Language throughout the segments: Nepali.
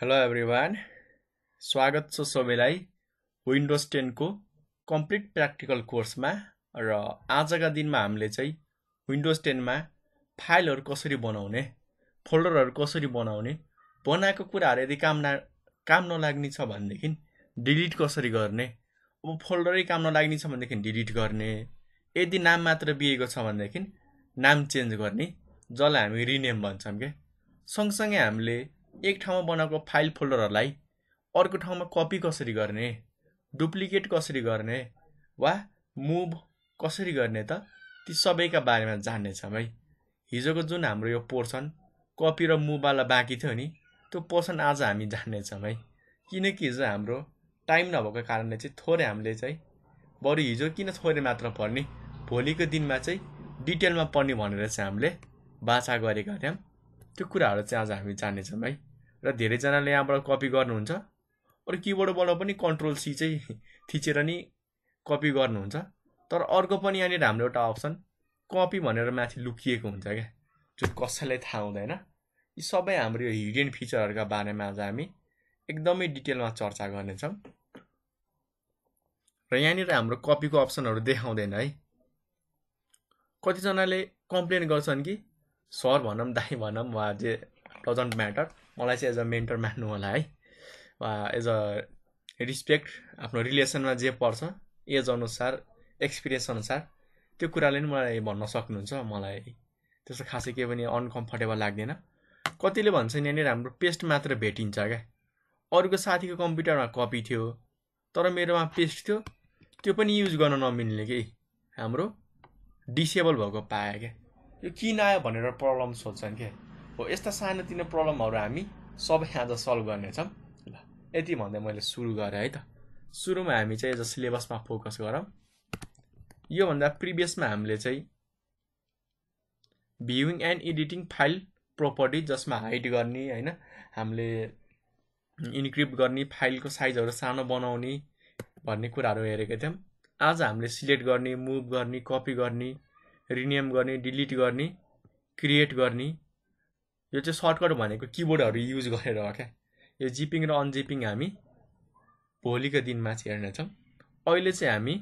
हेलो एभ्रिवान स्वागत छ सबैलाई विन्डोज टेनको कम्प्लिट प्र्याक्टिकल कोर्समा र आजका दिनमा हामीले चाहिँ विन्डोज टेनमा फाइलहरू कसरी बनाउने फोल्डरहरू कसरी बनाउने बनाएको कुराहरू यदि काम ना काम नलाग्ने छ भनेदेखि डिलिट कसरी गर्ने अब फोल्डरै काम नलाग्ने छ भनेदेखि डिलिट गर्ने यदि नाम मात्र बिएको छ भनेदेखि नाम चेन्ज गर्ने जसलाई हामी रिनेम भन्छौँ क्या सँगसँगै हामीले एक ठाउँमा बनाएको फाइल फोल्डरहरूलाई अर्को ठाउँमा कपी कसरी गर्ने डुप्लिकेट कसरी गर्ने वा मुभ कसरी गर्ने त ती सबैका बारेमा जान्नेछौँ है हिजोको जुन हाम्रो यो पोर्सन कपी र मुभवाला बाँकी थियो नि त्यो पोर्सन आज हामी जान्नेछौँ है किनकि हिजो हाम्रो टाइम नभएको कारणले चाहिँ थोरै हामीले चाहिँ बरु हिजो किन थोरै मात्र पढ्ने भोलिको दिनमा चाहिँ डिटेलमा पढ्ने भनेर चाहिँ हामीले बाछा गरेका थियौँ त्यो कुराहरू चाहिँ आज हामी जान्नेछौँ है र धेरैजनाले यहाँबाट कपी गर्नुहुन्छ अरू किबोर्डबाट पनि कन्ट्रोल सी चाहिँ थिचेर नि कपी गर्नुहुन्छ तर अर्को पनि यहाँनिर हाम्रो एउटा अप्सन कपी भनेर माथि लुकिएको हुन्छ क्या जो कसैलाई थाहा हुँदैन यी सबै हाम्रो यो हिडेन फिचरहरूका बारेमा आज हामी एकदमै डिटेलमा चर्चा गर्नेछौँ र यहाँनिर हाम्रो कपीको अप्सनहरू देखाउँदैन है कतिजनाले कम्प्लेन गर्छन् कि सर भनौँ दाई भनौँ वा जे डजन्ट म्याटर मलाई चाहिँ एज अ मेन्टर मान्नु होला है वा एज अ रिस्पेक्ट आफ्नो रिलेसनमा जे पर्छ एज अनुसार एक्सपिरियन्स अनुसार त्यो कुराले नि मलाई भन्न सक्नुहुन्छ मलाई त्यस्तो खासै केही पनि अनकम्फर्टेबल लाग्दैन कतिले भन्छ यहाँनिर हाम्रो पेस्ट मात्र भेटिन्छ क्या अरूको साथीको कम्प्युटरमा कपी थियो तर मेरोमा पेस्ट थियो त्यो पनि युज गर्न नमिल्ने कि हाम्रो डिसेबल भएको पाएँ क्या यो किन आयो भनेर प्रब्लम सोध्छन् क्या हो यस्ता सानोतिनो प्रब्लमहरू हामी सबै आज सल्भ गर्नेछौँ ल यति भन्दै मैले सुरु गरेँ है त सुरुमा हामी चाहिँ एज अ सिलेबसमा फोकस गरौँ योभन्दा प्रिभियसमा हामीले चाहिँ viewing and editing file property जसमा हाइड गर्ने होइन हामीले इन्क्रिप्ट गर्ने फाइलको साइजहरू सानो बनाउने भन्ने कुराहरू हेरेका थियौँ आज हामीले सिलेक्ट गर्ने मुभ गर्ने कपी गर्ने रिनेम गर्ने डिलिट गर्ने क्रिएट गर्ने यो चाहिँ सर्टकट भनेको किबोर्डहरू युज गरेर हो क्या यो जिपिङ र अनजिपिङ हामी भोलिको दिनमा चाहिँ हेर्नेछौँ अहिले चाहिँ हामी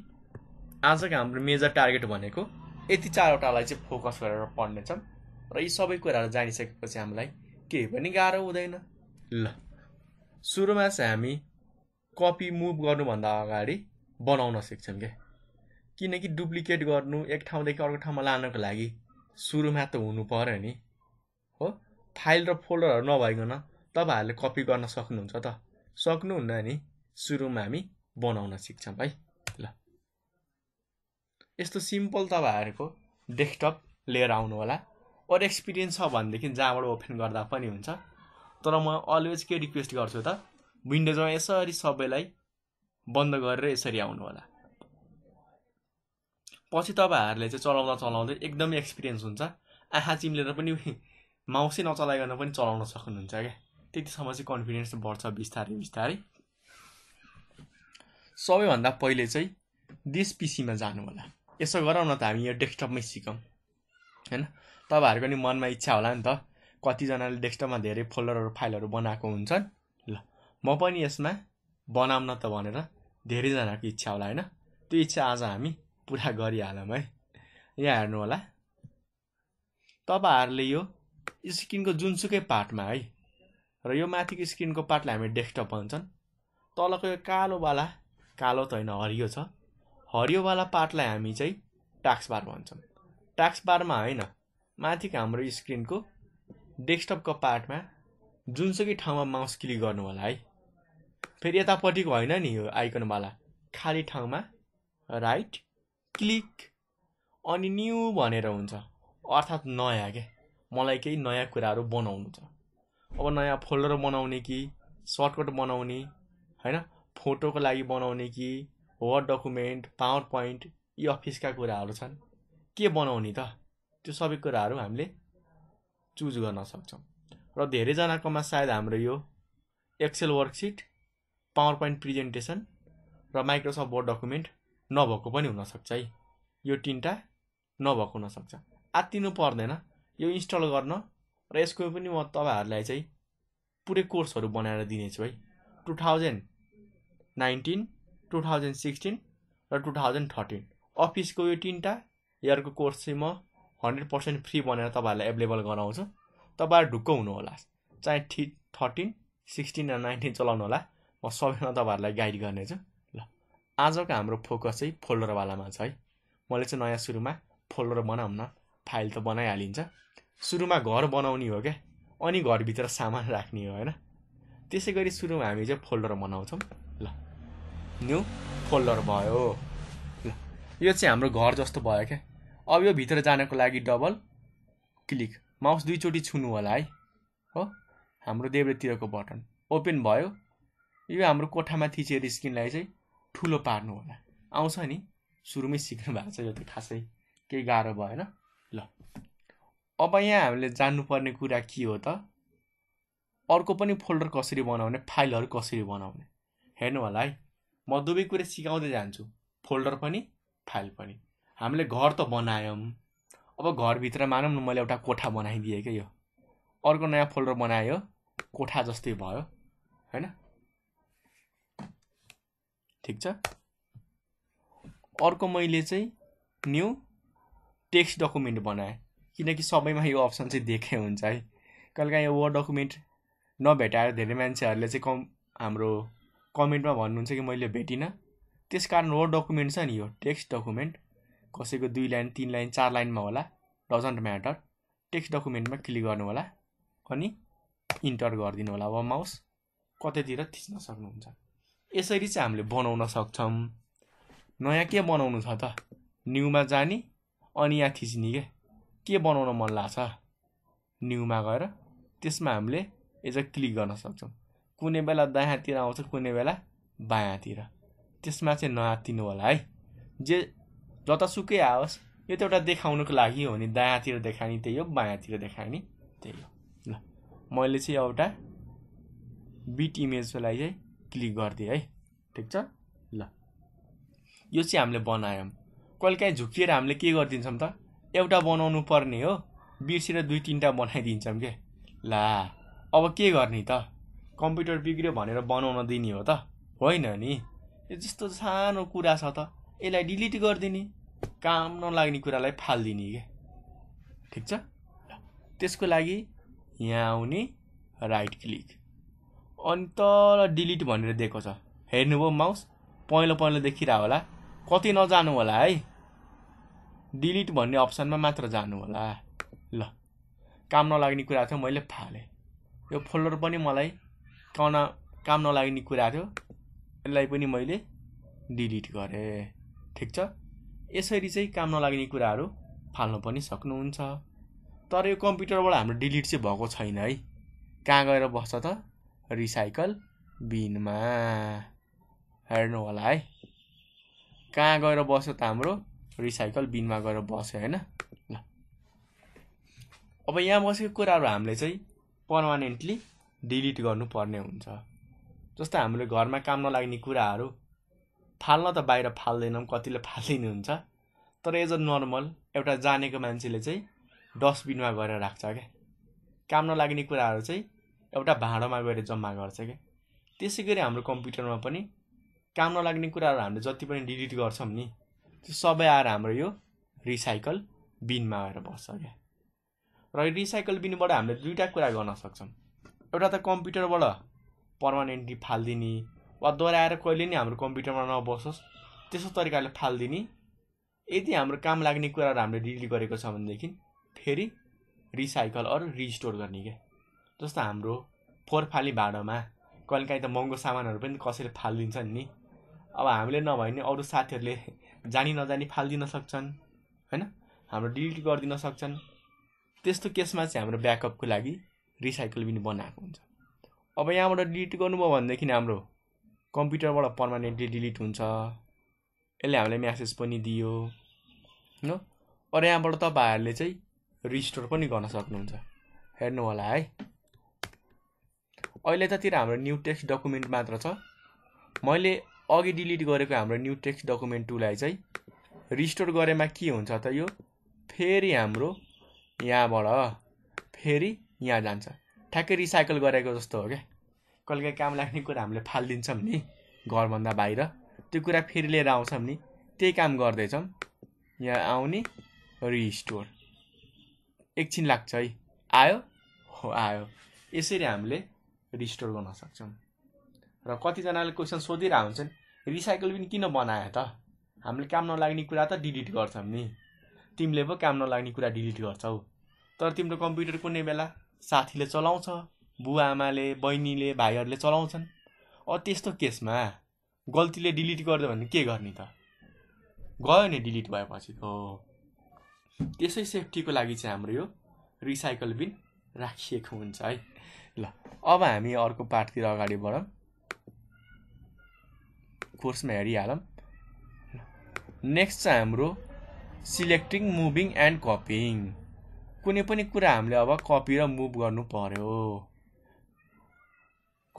आजको हाम्रो मेजर टार्गेट भनेको यति चारवटालाई चाहिँ फोकस गरेर पढ्नेछौँ र यी सबै कुराहरू जानिसकेपछि हामीलाई केही पनि गाह्रो हुँदैन ल सुरुमा चाहिँ हामी कपी मुभ गर्नुभन्दा अगाडि बनाउन सिक्छौँ क्या किनकि डुप्लिकेट गर्नु एक ठाउँदेखि अर्को ठाउँमा लानको लागि सुरुमा त हुनु पऱ्यो नि फाइल र फोल्डरहरू नभइकन तपाईँहरूले कपी गर्न सक्नुहुन्छ त सक्नुहुन्न नि सुरुमा हामी बनाउन सिक्छौँ है ल यस्तो सिम्पल तपाईँहरूको डेस्कटप लिएर आउनु होला अरू एक्सपिरियन्स छ भनेदेखि जहाँबाट ओपन गर्दा पनि हुन्छ तर म अलवेज के रिक्वेस्ट गर्छु त विन्डोजमा यसरी सबैलाई बन्द गरेर यसरी आउनु होला पछि तपाईँहरूले चाहिँ चलाउँदा चलाउँदै एकदमै एक्सपिरियन्स हुन्छ आँखा चिम्लेर पनि माउसै नचलाइकन पनि चलाउन सक्नुहुन्छ क्या त्यतिसम्म चाहिँ कन्फिडेन्स बढ्छ बिस्तारै बिस्तारै सबैभन्दा पहिले चाहिँ देश पिसीमा जानु होला यसो गरौँ न त हामी यो डेस्कटपमै सिकौँ होइन तपाईँहरूको नि मनमा इच्छा होला नि त कतिजनाले डेस्कटपमा धेरै फोल्डरहरू फाइलहरू बनाएको हुन्छन् ल म पनि यसमा बनाउन त भनेर धेरैजनाको इच्छा होला होइन त्यो इच्छा आज हामी पुरा गरिहालौँ है यहाँ हेर्नु होला तपाईँहरूले यो स्क्रिनको जुनसुकै पार्टमा है र यो माथिको स्क्रिनको पार्टलाई हामी डेस्कटप भन्छन् तलको यो कालोवाला कालो त होइन हरियो छ हरियोवाला पार्टलाई हामी चाहिँ टास्क बार भन्छौँ टास्क बारमा होइन माथिको हाम्रो स्क्रिनको डेस्कटपको पार्टमा जुनसुकै ठाउँमा माउस क्लिक गर्नु होला है फेरि यतापट्टिको होइन नि यो आइकनवाला खाली ठाउँमा राइट क्लिक अनि न्यू भनेर हुन्छ अर्थात् नयाँ क्या मलाई केही नयाँ कुराहरू बनाउनु छ अब नयाँ फोल्डर बनाउने कि सर्टकट बनाउने होइन फोटोको लागि बनाउने कि वर्ड डकुमेन्ट पावर पोइन्ट यी अफिसका कुराहरू छन् के बनाउने त त्यो सबै कुराहरू हामीले चुज गर्न सक्छौँ र धेरैजनाकोमा सायद हाम्रो यो Excel worksheet PowerPoint presentation र माइक्रोसफ्ट वर्ड डकुमेन्ट नभएको पनि हुनसक्छ है यो तिनवटा नभएको हुनसक्छ आत्तिनु पर्दैन यो इन्स्टल गर्न र यसको पनि म तपाईँहरूलाई चाहिँ पुरै कोर्सहरू बनाएर दिनेछु है two thousand nineteen two thousand sixteen र टु थाउजन्ड थर्टिन अफिसको यो तिनवटा इयरको कोर्स चाहिँ म हन्ड्रेड पर्सेन्ट फ्री बनाएर तपाईँहरूलाई एभाइलेबल गराउँछु तपाईँहरू ढुक्क हुनुहोला चाहे थि थर्टिन सिक्सटिन र नाइन्टिन चलाउनु होला म सबैमा तपाईँहरूलाई गाइड गर्नेछु ल आजको हाम्रो फोकस चाहिँ फोल्डरवालामा छ है मैले चाहिँ नयाँ सुरुमा फोल्डर बनाऊ न फाइल त बनाइहालिन्छ सुरुमा घर बनाउने हो क्या अनि घरभित्र सामान राख्ने हो होइन त्यसै गरी सुरुमा हामी चाहिँ फोल्डर बनाउँछौँ ल न्यु फोल्डर भयो ल यो चाहिँ हाम्रो घर जस्तो भयो क्या अब यो भित्र जानको लागि डबल क्लिक माउस दुईचोटि छुनु होला है हो हाम्रो देब्रेतिरको बटन ओपन भयो यो हाम्रो कोठामा थिचेर स्किनलाई चाहिँ ठुलो पार्नु होला आउँछ नि सुरुमै सिक्नु भएको छ यो त खासै केही गाह्रो भएन अब यहाँ हामीले जान्नुपर्ने कुरा के हो त अर्को पनि फोल्डर कसरी बनाउने फाइलहरू कसरी बनाउने हेर्नु होला है म दुवै कुरा सिकाउँदै जान्छु फोल्डर पनि फाइल पनि हामीले घर त बनायौँ अब घरभित्र मानौँ न मैले एउटा कोठा बनाइदिएँ क्या यो अर्को नयाँ फोल्डर बनायो कोठा जस्तै भयो होइन ठिक छ अर्को मैले चाहिँ न्यु टेक्स्ट डकुमेन्ट बनाएँ किनकि सबैमा यो अप्सन चाहिँ दिएकै हुन्छ है कहिलेकाहीँ यो वर्ड डकुमेन्ट नभेटाएर धेरै मान्छेहरूले चाहिँ कम हाम्रो कमेन्टमा भन्नुहुन्छ कि मैले भेटिनँ त्यस कारण वर्ड डकुमेन्ट छ नि यो टेक्स्ट डकुमेन्ट कसैको दुई लाइन तिन लाइन चार लाइनमा होला डजन्ट म्याटर टेक्स्ट डकुमेन्टमा क्लिक गर्नु होला अनि इन्टर गरिदिनु होला अब माउस कतैतिर थिच्न सक्नुहुन्छ यसरी चाहिँ हामीले बनाउन सक्छौँ नयाँ के बनाउनु छ त न्युमा जाने अनि यहाँ थिच्ने क्या के बनाउन मन लाग्छ न्युमा गएर त्यसमा हामीले एज अ क्लिक गर्न सक्छौँ कुनै बेला दायाँतिर आउँछ कुनै बेला बायाँतिर त्यसमा चाहिँ नआतिनु होला है जे जतासुकै आओस् यो त एउटा देखाउनुको लागि हो नि दायाँतिर देखाने त्यही हो बायाँतिर देखाने त्यही हो ल मैले चाहिँ एउटा बिट इमेजलाई चाहिँ क्लिक गरिदिएँ है ठिक छ ल यो चाहिँ हामीले बनायौँ कहिलेकाहीँ झुक्किएर हामीले के गरिदिन्छौँ त एउटा बनाउनु पर्ने हो बिर्सेर दुई तिनवटा बनाइदिन्छौँ के ला अब के गर्ने त कम्प्युटर बिग्रियो भनेर बनाउन दिने हो त होइन नि यो जस्तो सानो कुरा छ त यसलाई डिलिट गरिदिने काम नलाग्ने कुरालाई फालिदिने के ठिक छ त्यसको लागि यहाँ आउने राइट क्लिक अनि तल डिलिट भनेर दिएको छ हेर्नुभयो माउस पहेँलो पहेँलो देखिरह होला कति नजानु होला है डिलिट भन्ने अप्सनमा मात्र जानु होला ल काम नलाग्ने कुरा थियो मैले फालेँ यो फोल्डर पनि मलाई कन काम नलाग्ने कुरा थियो यसलाई पनि मैले डिलिट गरेँ ठिक छ यसरी चाहिँ काम नलाग्ने कुराहरू फाल्नु पनि सक्नुहुन्छ तर यो कम्प्युटरबाट हाम्रो डिलिट चाहिँ भएको छैन है कहाँ गएर बस्छ त रिसाइकल बिनमा हेर्नु होला है कहाँ गएर बस्छ त हाम्रो रिसाइकल बिनमा गएर बस्यो होइन ल अब यहाँ बसेको कुराहरू हामीले चाहिँ पर्मानेन्टली डिलिट गर्नुपर्ने हुन्छ जस्तै हामीले घरमा काम नलाग्ने कुराहरू फाल्न त बाहिर फाल्दैनौँ कतिले हुन्छ तर एज अ नर्मल एउटा जानेको मान्छेले चाहिँ डस्टबिनमा गएर राख्छ क्या काम नलाग्ने कुराहरू चाहिँ एउटा भाँडोमा गएर जम्मा गर्छ क्या त्यसै गरी हाम्रो कम्प्युटरमा पनि काम नलाग्ने कुराहरू हामीले जति पनि डिलिट गर्छौँ नि त्यो सबै आएर हाम्रो यो रिसाइकल बिनमा आएर बस्छ क्या र रिसाइकल बिनबाट हामीले दुईवटा कुरा गर्न सक्छौँ एउटा त कम्प्युटरबाट पर्मानेन्टली फालिदिने वा दोहोऱ्याएर कहिले नि हाम्रो कम्प्युटरमा नबसोस् त्यस्तो तरिकाले फालिदिने यदि हाम्रो काम लाग्ने कुराहरू हामीले डिलिट गरेको छ भनेदेखि फेरि रिसाइकल अरू रिस्टोर गर्ने क्या जस्तो हाम्रो फोहोर फाली भाँडोमा काहीँ त महँगो सामानहरू पनि कसैले फालिदिन्छन् नि अब हामीले नभए नि अरू साथीहरूले जानी नजानी फालिदिन सक्छन् होइन हाम्रो डिलिट गरिदिन सक्छन् त्यस्तो केसमा चाहिँ हाम्रो ब्याकअपको लागि रिसाइकल पनि बनाएको हुन्छ अब यहाँबाट डिलिट गर्नुभयो भनेदेखि हाम्रो कम्प्युटरबाट पर्मानेन्टली डिलिट हुन्छ यसले हामीलाई म्यासेज पनि दियो होइन अरू यहाँबाट तपाईँहरूले चाहिँ रिस्टोर पनि गर्न सक्नुहुन्छ हेर्नु होला है अहिले ततिर हाम्रो न्यु टेक्स्ट डकुमेन्ट मात्र छ मैले अघि डिलिट गरेको हाम्रो न्यु टेक्स्ट डकुमेन्ट टूलाई चाहिँ रिस्टोर गरेमा के हुन्छ त यो फेरि हाम्रो यहाँबाट फेरि यहाँ जान्छ ठ्याक्कै रिसाइकल गरेको जस्तो हो क्या कहिलेकाहीँ काम लाग्ने कुरा हामीले फालिदिन्छौँ नि घरभन्दा बाहिर त्यो कुरा फेरि लिएर आउँछौँ नि त्यही काम गर्दैछौँ यहाँ आउने रिस्टोर एकछिन लाग्छ है आयो हो आयो यसरी हामीले रिस्टोर गर्न सक्छौँ र कतिजनाले क्वेसन सोधिरहेको हुन्छन् रिसाइकल बिन किन बनायो त हामीले काम नलाग्ने कुरा त डिलिट गर्छौँ नि तिमीले पो काम नलाग्ने कुरा डिलिट गर्छौ तर तिम्रो कम्प्युटर कुनै बेला साथीले चलाउँछ बुवा आमाले बहिनीले भाइहरूले चलाउँछन् अ त्यस्तो केसमा गल्तीले डिलिट गरिदियो भने के गर्ने त गयो नि डिलिट भएपछि त त्यसै सेफ्टीको लागि चाहिँ हाम्रो यो रिसाइकल बिन राखिएको हुन्छ है ल अब हामी अर्को पार्टतिर अगाडि बढौँ फोर्समा हेरिहालौँ नेक्स्ट छ हाम्रो सिलेक्टिङ मुभिङ एन्ड कपिङ कुनै पनि कुरा हामीले अब कपी र मुभ गर्नु पर्यो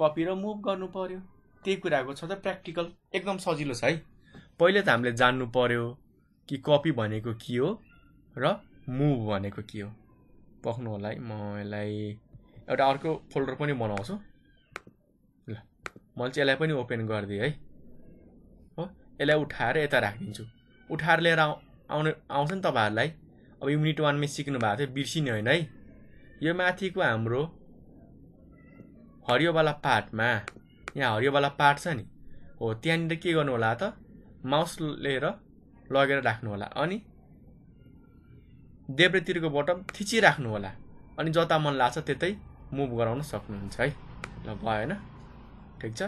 कपी र मुभ गर्नु पर्यो त्यही कुराको छ त प्र्याक्टिकल एकदम सजिलो छ है पहिले त हामीले जान्नु पर्यो कि कपी भनेको के हो र मुभ भनेको के हो पक्नु होला है म यसलाई एउटा अर्को फोल्डर पनि बनाउँछु ल मैले चाहिँ यसलाई पनि ओपन गरिदिएँ है यसलाई उठाएर यता राखिदिन्छु उठाएर लिएर आउने आउँछ नि तपाईँहरूलाई अब युनिट वानमै सिक्नु भएको थियो बिर्सिने होइन है यो माथिको हाम्रो हरियोवाला पार्टमा यहाँ हरियोवाला पार्ट छ नि हो त्यहाँनिर के गर्नु होला त माउस लिएर लगेर राख्नु होला अनि देब्रेतिरको बटन थिचिराख्नु होला अनि जता मन लाग्छ त्यतै मुभ गराउन सक्नुहुन्छ है ल भएन ठिक छ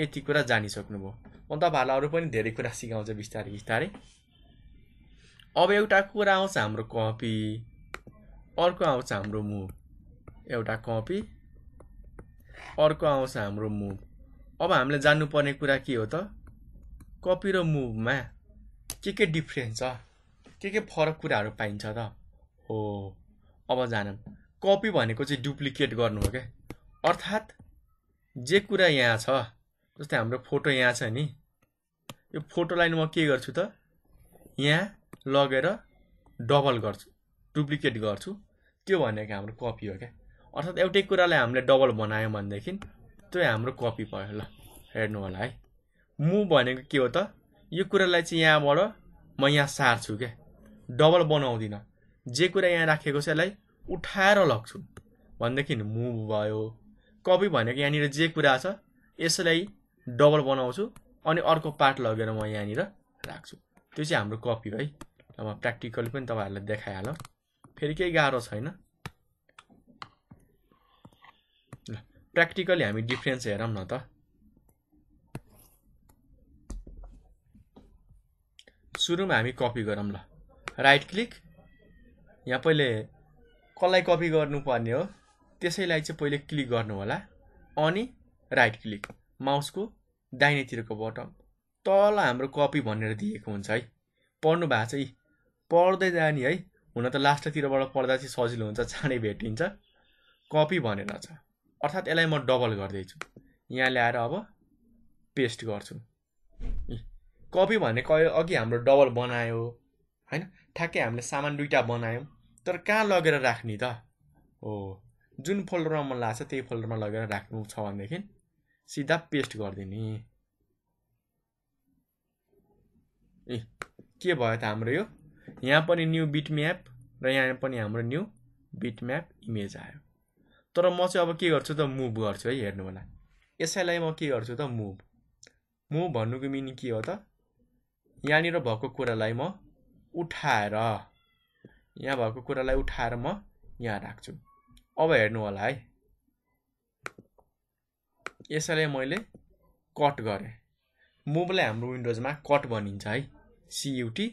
यति कुरा जानिसक्नुभयो तपाईँहरूलाई अरू पनि धेरै कुरा सिकाउँछ बिस्तारै बिस्तारै अब एउटा कुरा आउँछ हाम्रो कपी अर्को आउँछ हाम्रो मुभ एउटा कपी अर्को आउँछ हाम्रो मुभ अब हामीले जान्नुपर्ने कुरा के हो त कपी र मुभमा के के डिफ्रेन्स छ के के फरक कुराहरू पाइन्छ त हो अब जानौँ कपी भनेको चाहिँ डुप्लिकेट गर्नु हो क्या अर्थात् जे कुरा यहाँ छ जस्तै हाम्रो फोटो यहाँ छ नि यो फोटो लाइन म के गर्छु त यहाँ लगेर डबल गर्छु डुप्लिकेट गर्छु त्यो भनेको हाम्रो कपी हो क्या अर्थात् एउटै कुरालाई हामीले डबल बनायौँ भनेदेखि त्यो हाम्रो कपी भयो ल हेर्नु होला है मु भनेको के हो त यो कुरालाई चाहिँ यहाँबाट म यहाँ सार्छु क्या डबल बनाउँदिनँ जे कुरा यहाँ राखेको छ यसलाई उठाएर लग्छु भनेदेखि मुभ भयो कपी भनेको यहाँनिर जे कुरा छ यसलाई डबल बनाउँछु अनि अर्को पार्ट लगेर म यहाँनिर राख्छु त्यो चाहिँ हाम्रो कपी है अब प्र्याक्टिकली पनि तपाईँहरूलाई देखाइहालौँ फेरि केही गाह्रो छैन ल प्र्याक्टिकली हामी डिफ्रेन्स हेरौँ न त सुरुमा हामी कपी गरौँ ल राइट क्लिक यहाँ पहिले कसलाई कपी गर्नुपर्ने हो त्यसैलाई चाहिँ पहिले क्लिक गर्नु होला अनि राइट क्लिक माउसको दाहिनेतिरको बटन तल हाम्रो कपी भनेर दिएको हुन्छ है पढ्नु भएको छ पढ्दै जाने है हुन त लास्टतिरबाट पढ्दा चाहिँ सजिलो हुन्छ चाँडै भेटिन्छ कपी भनेर छ अर्थात् यसलाई म डबल गर्दैछु यहाँ ल्याएर अब पेस्ट गर्छु कपी भने क अघि हाम्रो डबल बनायो होइन ठ्याक्कै हामीले सामान दुइटा बनायौँ तर कहाँ लगेर राख्ने त हो जुन फोल्डरमा मन लाग्छ त्यही फोल्डरमा लगेर राख्नु छ भनेदेखि सिधा पेस्ट गरिदिने ए के भयो त हाम्रो यो यहाँ पनि न्यू बिट म्याप र यहाँ पनि हाम्रो न्यू बिट म्याप इमेज आयो तर म चाहिँ अब के गर्छु त मुभ गर्छु है हेर्नु होला यसैलाई म के गर्छु त मुभ मुभ भन्नुको मिनिङ के हो त यहाँनिर भएको कुरालाई म उठाएर यहाँ भएको कुरालाई उठाएर म यहाँ राख्छु अब हेर्नु होला है यसैले मैले कट गरेँ मुभलाई हाम्रो विन्डोजमा कट भनिन्छ है सियुटी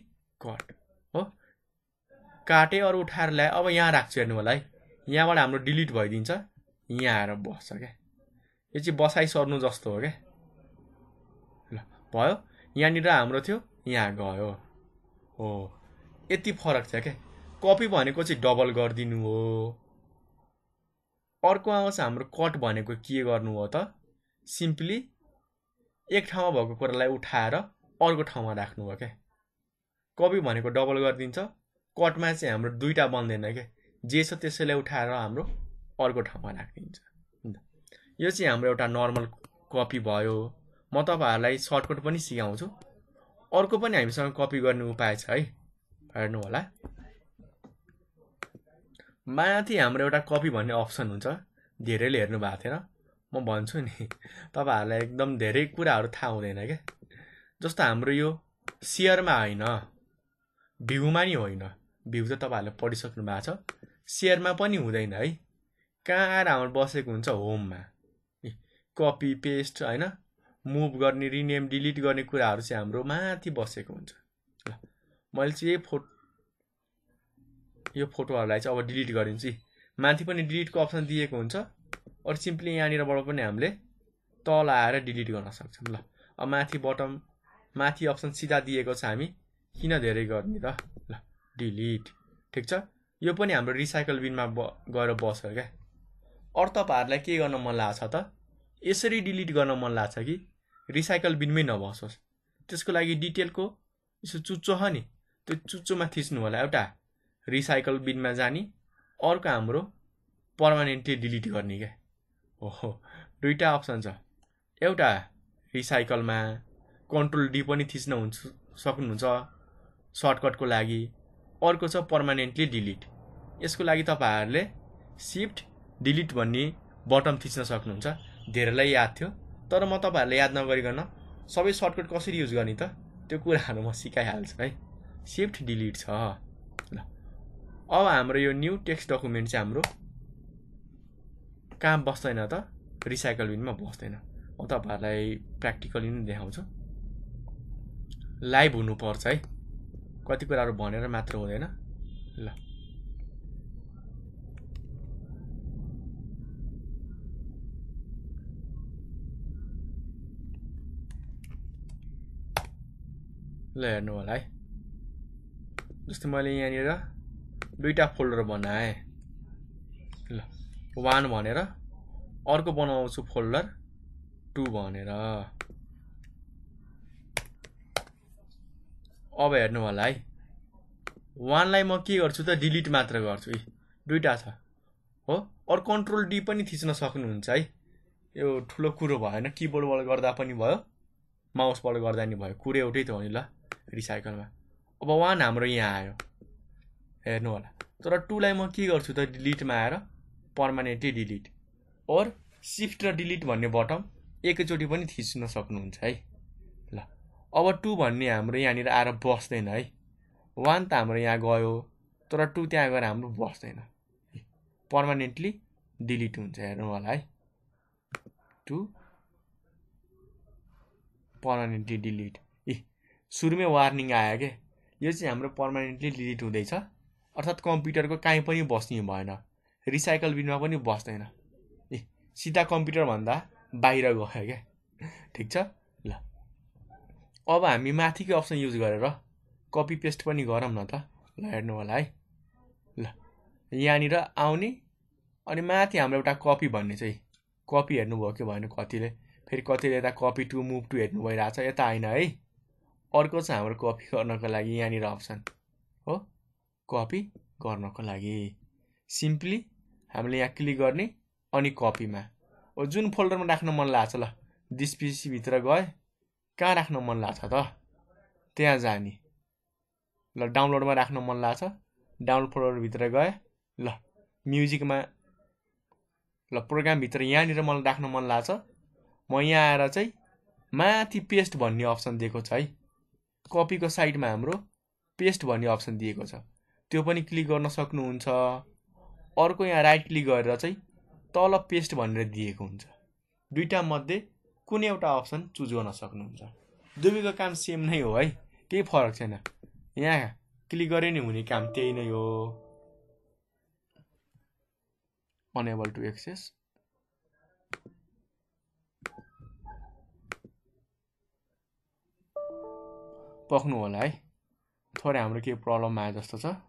कट हो काटेँ अरू उठाएर ल्याएँ अब यहाँ राख्छु हेर्नु होला है यहाँबाट हाम्रो डिलिट भइदिन्छ यहाँ आएर बस्छ क्या यो चाहिँ बसाइ सर्नु जस्तो हो क्या ल भयो यहाँनिर हाम्रो थियो यहाँ गयो हो यति फरक छ क्या कपी भनेको चाहिँ डबल गरिदिनु हो अर्को आउँछ हाम्रो कट भनेको के गर्नु हो त सिम्पली एक ठाउँमा भएको कुरालाई उठाएर अर्को ठाउँमा राख्नु हो क्या कपी भनेको डबल गरिदिन्छ कटमा चाहिँ हाम्रो दुईवटा बन्दैन क्या जे छ त्यसैलाई उठाएर हाम्रो अर्को ठाउँमा राखिदिन्छ यो चाहिँ हाम्रो एउटा नर्मल कपी भयो म तपाईँहरूलाई सर्टकट पनि सिकाउँछु अर्को पनि हामीसँग कपी गर्ने उपाय छ है हेर्नु होला माथि हाम्रो एउटा कपी भन्ने अप्सन हुन्छ धेरैले हेर्नु भएको थिएन म भन्छु नि तपाईँहरूलाई एकदम धेरै कुराहरू थाहा हुँदैन क्या जस्तो हाम्रो यो सेयरमा होइन भ्यूमा नि होइन भ्यू त तपाईँहरूले पढिसक्नु भएको छ सेयरमा पनि हुँदैन है कहाँ आएर हाम्रो बसेको हुन्छ होममा कपी पेस्ट होइन मुभ गर्ने रिनेम डिलिट गर्ने कुराहरू चाहिँ हाम्रो माथि बसेको हुन्छ ल मैले चाहिँ यही फोटो यो फोटोहरूलाई चाहिँ अब डिलिट गरिदिन्छु माथि पनि डिलिटको अप्सन दिएको हुन्छ अरू सिम्पली यहाँनिरबाट पनि हामीले तल आएर डिलिट गर्न सक्छौँ ल अब माथि बटम माथि अप्सन सिधा दिएको छ हामी किन धेरै गर्ने त ल डिलिट ठिक छ यो पनि हाम्रो रिसाइकल बिनमा ब गएर बस्छ क्या अरू तपाईँहरूलाई के गर्न मन लाग्छ त यसरी डिलिट गर्न मन लाग्छ कि रिसाइकल बिनमै नबसोस् त्यसको लागि डिटेलको यसो चुच्चो छ नि त्यो चुच्चोमा थिच्नु होला एउटा रिसाइकल बिनमा जाने अर्को हाम्रो पर्मानेन्टली डिलिट गर्ने क्या ओहो दुईवटा अप्सन छ एउटा रिसाइकलमा कन्ट्रोल डी पनि थिच्न हुन्छ सक्नुहुन्छ सर्टकटको लागि अर्को छ पर्मानेन्टली डिलिट यसको लागि तपाईँहरूले सिफ्ट डिलिट भन्ने बटन थिच्न सक्नुहुन्छ धेरैलाई याद थियो तर म तपाईँहरूले याद नगरिकन सबै सर्टकट कसरी युज गर्ने त त्यो कुराहरू म सिकाइहाल्छु है सिफ्ट डिलिट छ ल अब हाम्रो यो न्यू टेक्स्ट डकुमेन्ट चाहिँ हाम्रो काम बस्दैन त रिसाइकल बिनमा बस्दैन म तपाईँहरूलाई प्र्याक्टिकली नै देखाउँछु लाइभ हुनुपर्छ है कति कुराहरू भनेर मात्र हुँदैन ल ल हेर्नु होला है जस्तो मैले यहाँनिर दुईवटा फोल्डर बनाएँ वान भनेर अर्को बनाउँछु फोल्डर टू भनेर अब हेर्नु होला है वानलाई म के गर्छु त डिलिट मात्र गर्छु है दुइटा छ हो अरू कन्ट्रोल डी पनि थिच्न सक्नुहुन्छ है यो ठुलो कुरो भएन किबोर्डबाट गर्दा पनि भयो माउसबाट गर्दा नि भयो कुरो एउटै त हो नि ल रिसाइकलमा अब वान हाम्रो यहाँ आयो हेर्नु होला तर टूलाई म के गर्छु त डिलिटमा आएर पर्मानेन्टली डिलिट ओर सिफ्ट र डिलिट भन्ने बटम एकैचोटि पनि थिच्न सक्नुहुन्छ है ल अब टू भन्ने हाम्रो यहाँनिर आएर बस्दैन है वान त हाम्रो यहाँ गयो तर टु त्यहाँ गएर हाम्रो बस्दैन पर्मानेन्टली डिलिट हुन्छ हेर्नु होला है टु पर्मानेन्टली डिलिट ए सुरुमै वार्निङ आयो क्या यो चाहिँ हाम्रो पर्मानेन्टली डिलिट हुँदैछ अर्थात् कम्प्युटरको काहीँ पनि बस्ने भएन रिसाइकल बिनमा पनि बस्दैन ए सिधा कम्प्युटरभन्दा बाहिर गयो क्या ठिक छ ल अब हामी माथिकै अप्सन युज गरेर कपी पेस्ट पनि गरौँ न त ल हेर्नु होला है ल यहाँनिर आउने अनि माथि हाम्रो एउटा कपी भन्ने चाहिँ कपी हेर्नुभयो कि भएन कतिले फेरि कतिले यता कपी टु मुभ टु हेर्नु भइरहेछ यता होइन है अर्को चाहिँ हाम्रो कपी गर्नको लागि यहाँनिर अप्सन हो कपी गर्नको लागि सिम्पली हामीले यहाँ क्लिक गर्ने अनि कपीमा अब जुन फोल्डरमा राख्न मन लाग्छ ल दिस भित्र गएँ कहाँ राख्न मन लाग्छ त त्यहाँ जाने ल डाउनलोडमा राख्न मन लाग्छ डाउनलोड फोल्डरभित्र गए ल म्युजिकमा ल प्रोग्रामभित्र यहाँनिर मलाई राख्न मन लाग्छ म यहाँ आएर चाहिँ माथि पेस्ट भन्ने अप्सन दिएको छ है कपीको साइडमा हाम्रो पेस्ट भन्ने अप्सन दिएको छ त्यो पनि क्लिक गर्न सक्नुहुन्छ अर्को यहाँ राइट क्लिक गरेर चाहिँ तल पेस्ट भनेर दिएको हुन्छ दुईवटा मध्ये कुनै एउटा अप्सन चुज गर्न सक्नुहुन्छ दुवैको काम सेम नै हो है केही फरक छैन यहाँ क्लिक गरे नि हुने काम त्यही नै हो अनेबल टु एक्सेस पक्नु होला है थोरै हाम्रो केही प्रब्लम आयो जस्तो छ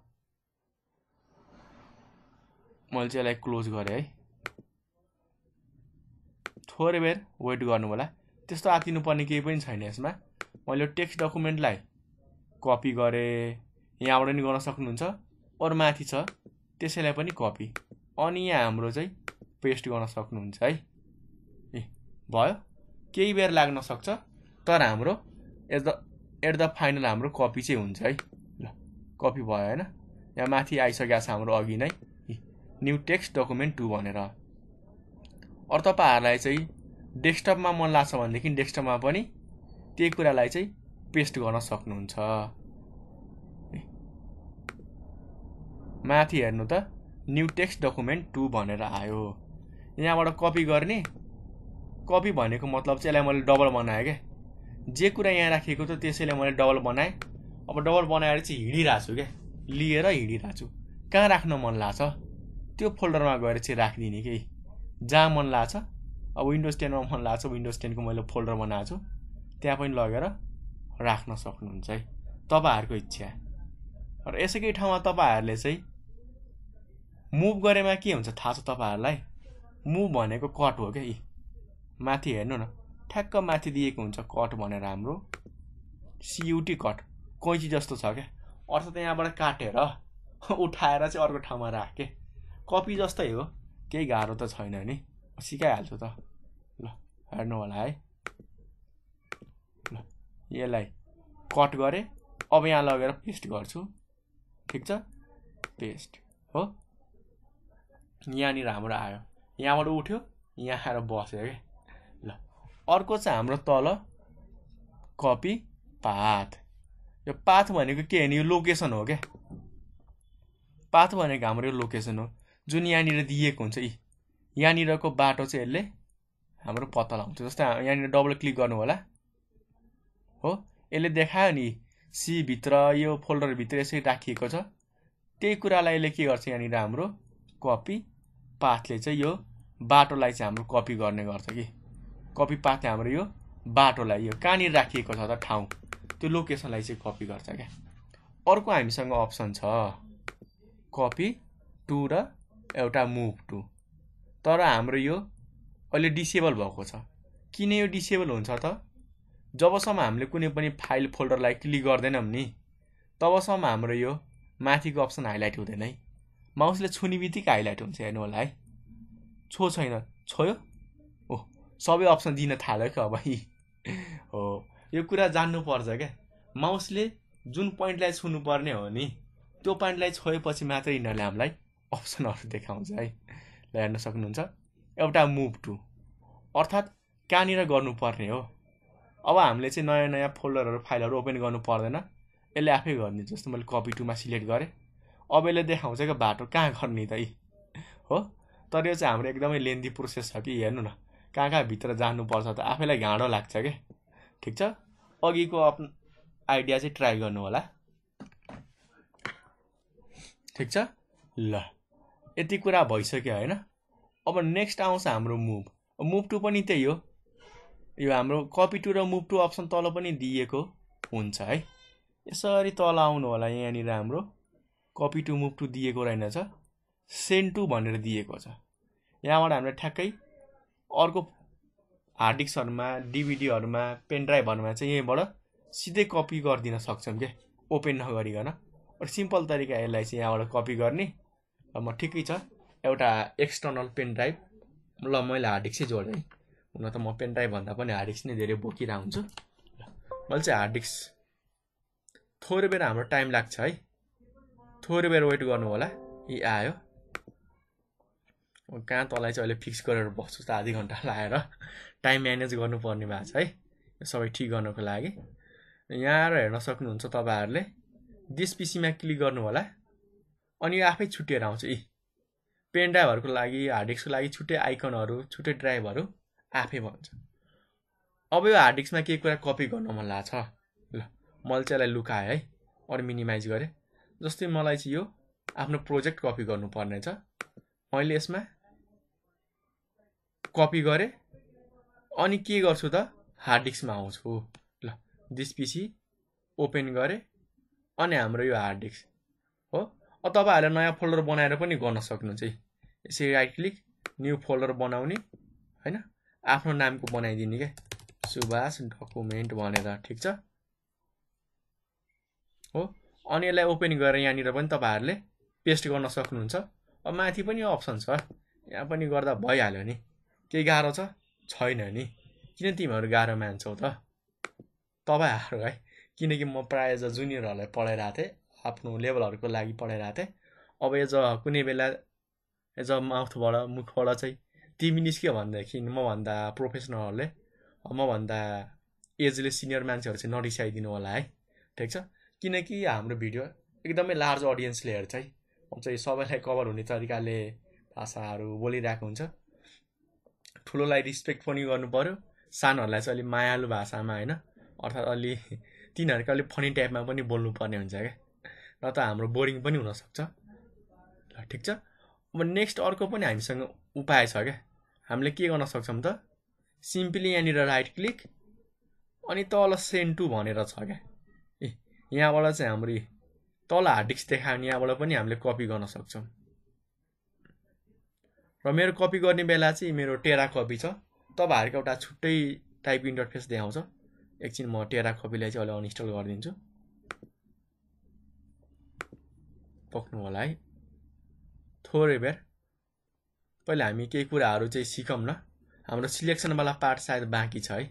मैले चाहिँ यसलाई क्लोज गरेँ है थोरै बेर वेट गर्नु होला त्यस्तो आतिनुपर्ने केही पनि छैन यसमा मैले टेक्स्ट डकुमेन्टलाई कपी गरेँ यहाँबाट पनि गर्न सक्नुहुन्छ अरू माथि छ त्यसैलाई पनि कपी अनि यहाँ हाम्रो चाहिँ पेस्ट गर्न सक्नुहुन्छ है ए भयो केही बेर लाग्न सक्छ तर हाम्रो at the at the final हाम्रो कपी चाहिँ हुन्छ है ल कपी भयो होइन यहाँ माथि आइसकेको छ हाम्रो अघि नै न्यु टेक्स्ट डकुमेन्ट टू भनेर अरू तपाईँहरूलाई चाहिँ डेस्कटपमा मन लाग्छ भनेदेखि डेस्कटपमा पनि त्यही कुरालाई चाहिँ पेस्ट गर्न सक्नुहुन्छ माथि हेर्नु त न्यु टेक्स्ट डकुमेन्ट टू भनेर आयो यहाँबाट कपी गर्ने कपी भनेको मतलब चाहिँ यसलाई मैले डबल बनाएँ क्या जे कुरा यहाँ राखेको थियो त्यसैले मैले डबल बनाएँ अब डबल बनाएर चाहिँ हिँडिरहेको छु क्या लिएर हिँडिरहेको छु कहाँ राख्न मन लाग्छ त्यो फोल्डरमा गएर चाहिँ राखिदिने कि जहाँ मन लाग्छ अब विन्डोज टेनमा मन लाग्छ विन्डोज टेनको मैले फोल्डर बनाएको छु त्यहाँ पनि लगेर राख्न सक्नुहुन्छ है तपाईँहरूको इच्छा र यसैकै ठाउँमा तपाईँहरूले चाहिँ मुभ गरेमा के हुन्छ थाहा छ तपाईँहरूलाई मुभ भनेको कट हो क्या माथि हेर्नु न ठ्याक्क माथि दिएको हुन्छ कट भनेर हाम्रो सियुटी कट कैँची जस्तो छ क्या अर्थ यहाँबाट काटेर उठाएर चाहिँ अर्को ठाउँमा राखेँ कपी जस्तै हो केही गाह्रो त छैन नि सिकाइहाल्छु त ल हेर्नु होला है ल यसलाई कट गरेँ अब यहाँ लगेर पेस्ट गर्छु ठिक छ पेस्ट हो यहाँनिर हाम्रो आयो यहाँबाट उठ्यो यहाँ आएर बस्यो क्या ल अर्को चाहिँ हाम्रो तल कपी पाथ यो पाथ भनेको के हो नि यो लोकेसन हो क्या पाथ भनेको हाम्रो यो लोकेसन हो जुन यहाँनिर दिएको हुन्छ यी यहाँनिरको बाटो चाहिँ यसले हाम्रो पत्ता लगाउँछ जस्तै यहाँनिर डबल क्लिक गर्नु होला हो यसले देखायो नि सीभित्र यो फोल्डरभित्र यसरी राखिएको छ त्यही कुरालाई यसले के गर्छ यहाँनिर हाम्रो कपी पाथले चाहिँ यो बाटोलाई चाहिँ हाम्रो कपी गर्ने गर्छ कि कपी पाथले हाम्रो यो बाटोलाई यो कहाँनिर राखिएको छ त ठाउँ त्यो लोकेसनलाई चाहिँ कपी गर्छ क्या अर्को हामीसँग अप्सन छ कपी टु र एउटा मुभ टु तर हाम्रो यो अहिले डिसेबल भएको छ किन यो डिसेबल हुन्छ त जबसम्म हामीले कुनै पनि फाइल फोल्डरलाई क्लिक गर्दैनौँ नि तबसम्म हाम्रो यो माथिको अप्सन हाइलाइट हुँदैन है माउसले छुने बित्तिकै हाइलाइट हुन्छ हेर्नु होला है छो छैन छोयो ओ सबै अप्सन दिन थाल्यो क्या अब हो यो कुरा जान्नुपर्छ क्या माउसले जुन पोइन्टलाई छुनुपर्ने हो नि त्यो पोइन्टलाई छोएपछि मात्रै यिनीहरूले हामीलाई अप्सनहरू देखाउँछ है ल हेर्न सक्नुहुन्छ एउटा मुभ टु अर्थात् कहाँनिर गर्नुपर्ने हो अब हामीले चाहिँ नयाँ नयाँ फोल्डरहरू फाइलहरू ओपन गर्नु पर्दैन यसले आफै गर्ने जस्तो मैले कपी टूमा सिलेक्ट गरेँ अब यसले देखाउँछ कि बाटो कहाँ गर्ने त यी हो तर यो चाहिँ हाम्रो एकदमै लेन्दी प्रोसेस छ कि हेर्नु न कहाँ कहाँ भित्र जानुपर्छ त आफैलाई घाँडो लाग्छ क्या ठिक छ अघिको अप आइडिया चाहिँ ट्राई गर्नु होला ठिक छ ल यति कुरा भइसक्यो होइन अब नेक्स्ट आउँछ हाम्रो मुभ मुभ टू पनि त्यही हो यो हाम्रो कपी टू र मुभ टू अप्सन तल पनि दिएको हुन्छ है यसरी तल आउनु होला यहाँनिर हाम्रो कपी टू मुभ टू दिएको रहेनछ सेन्ड टू भनेर दिएको छ यहाँबाट हामीले ठ्याक्कै अर्को हार्ड डिस्कहरूमा डिभिडीहरूमा पेनड्राइभहरूमा चाहिँ यहीँबाट सिधै कपी गरिदिन सक्छौँ क्या ओपन नगरिकन सिम्पल तरिका यसलाई चाहिँ यहाँबाट कपी गर्ने म ठिकै छ एउटा एक्सटर्नल पेन ड्राइभ ल मैले हार्ड डिस्कै जोडेँ है हुन त म पेन ड्राइभ भन्दा पनि हार्ड डिस्क नै धेरै बोकिरहेको हुन्छु मैले चाहिँ हार्ड डिस्क थोरै बेर हाम्रो टाइम लाग्छ है थोरै बेर वेट गर्नु होला यी आयो कहाँ तँलाई चाहिँ अहिले फिक्स गरेर बस्छु त आधी घन्टा लाएर टाइम म्यानेज गर्नुपर्ने भएको छ है यो सबै ठिक गर्नको लागि यहाँ आएर हेर्न सक्नुहुन्छ तपाईँहरूले दिस पिसीमा क्लिक गर्नु होला अनि यो आफै छुट्टिएर आउँछ यी पेन ड्राइभहरूको लागि हार्ड डिस्कको लागि छुट्टै आइकनहरू छुट्टै ड्राइभहरू आफै भन्छ अब यो हार्ड डिस्कमा केही कुरा कपी गर्न मन लाग्छ ल मैले चाहिँ यसलाई लुकाएँ है अरू मिनिमाइज गरेँ जस्तै मलाई चाहिँ यो आफ्नो प्रोजेक्ट कपी गर्नुपर्ने छ मैले यसमा कपी गरेँ अनि के गर्छु त हार्ड डिस्कमा आउँछु ल दिस पिसी ओपन गरेँ अनि हाम्रो यो हार्ड डिस्क तपाईँहरूले नयाँ फोल्डर बनाएर पनि गर्न सक्नुहुन्छ है यसरी राइट क्लिक न्यु फोल्डर बनाउने होइन आफ्नो नामको बनाइदिने क्या सुभाष डकुमेन्ट भनेर ठिक छ हो अनि यसलाई ओपन गरेर यहाँनिर पनि तपाईँहरूले पेस्ट गर्न सक्नुहुन्छ अब माथि पनि अप्सन छ यहाँ पनि गर्दा भइहाल्यो नि केही गाह्रो छ छैन नि किन तिमीहरू गाह्रो मान्छौ त तपाईँहरू है किनकि म प्रायः जुनियरहरूलाई पढाइरहेको थिएँ आफ्नो लेभलहरूको लागि पढाइरहेको थिएँ अब एज कुनै बेला एज माउथबाट मुखबाट चाहिँ तिमी निस्क्यो भनेदेखि मभन्दा प्रोफेसनलहरूले मभन्दा एजले सिनियर मान्छेहरू चाहिँ नरिसाइदिनु होला है ठिक छ किनकि हाम्रो भिडियो एकदमै लार्ज अडियन्सले हेर्छ है चाहिँ सबैलाई कभर हुने तरिकाले भाषाहरू बोलिरहेको हुन्छ ठुलोलाई रिस्पेक्ट पनि पऱ्यो सानोहरूलाई चाहिँ अलिक मायालु भाषामा होइन अर्थात् अलि तिनीहरूको अलिक फनी टाइपमा पनि बोल्नुपर्ने हुन्छ क्या न त हाम्रो बोरिङ पनि हुनसक्छ ल ठिक छ अब नेक्स्ट अर्को पनि हामीसँग उपाय छ क्या हामीले के गर्न सक्छौँ त सिम्पली यहाँनिर राइट क्लिक अनि तल सेन्ड टु भनेर छ क्या ए यहाँबाट चाहिँ हाम्रो तल हार्ड डिस्क देखायो भने यहाँबाट पनि हामीले कपी गर्न सक्छौँ र मेरो कपी गर्ने बेला चाहिँ मेरो टेरा कपी छ तपाईँहरूको एउटा छुट्टै टाइप इन्टरफेस देखाउँछ एकछिन म टेरा कपीलाई चाहिँ अहिले अनइन्स्टल गरिदिन्छु पक्नु होला है थोरै बेर पहिला हामी केही कुराहरू चाहिँ सिकौँ न हाम्रो सिलेक्सनवाला पार्ट सायद बाँकी छ है